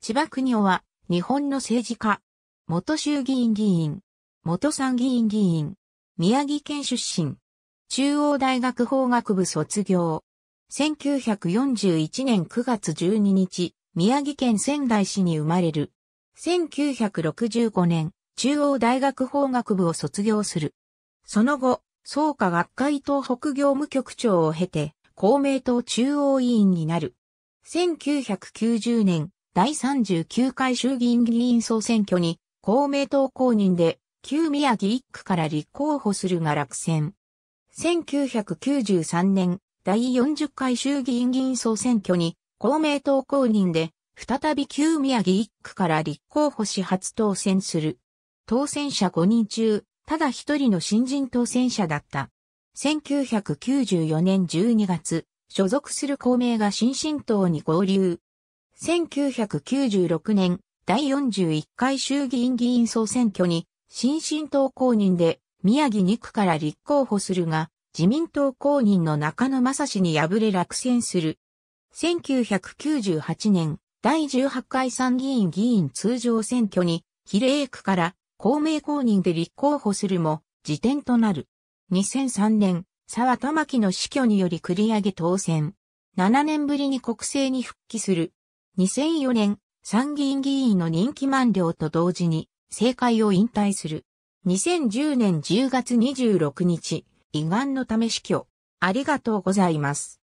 千葉国夫は、日本の政治家、元衆議院議員、元参議院議員、宮城県出身、中央大学法学部卒業。1941年9月12日、宮城県仙台市に生まれる。1965年、中央大学法学部を卒業する。その後、創価学会東北業務局長を経て、公明党中央委員になる。1990年、第39回衆議院議員総選挙に公明党公認で旧宮城一区から立候補するが落選。1993年第40回衆議院議員総選挙に公明党公認で再び旧宮城一区から立候補し初当選する。当選者5人中、ただ一人の新人当選者だった。1994年12月、所属する公明が新進党に合流。1996年、第41回衆議院議員総選挙に、新進党公認で宮城2区から立候補するが、自民党公認の中野正史に敗れ落選する。1998年、第18回参議院議員通常選挙に、比例区から公明公認で立候補するも、辞典となる。2003年、沢玉木の死去により繰り上げ当選。7年ぶりに国政に復帰する。2004年、参議院議員の任期満了と同時に、政界を引退する。2010年10月26日、胃がんのため死去。ありがとうございます。